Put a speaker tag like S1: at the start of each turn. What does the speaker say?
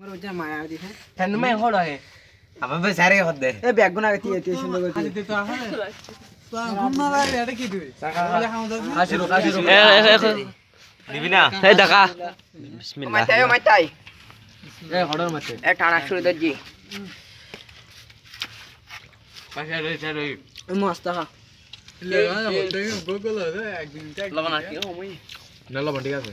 S1: মোর ওজন মায়া কি তুই আসিরো দেখা বিসমিল্লাহ লবণ ঠিক আছে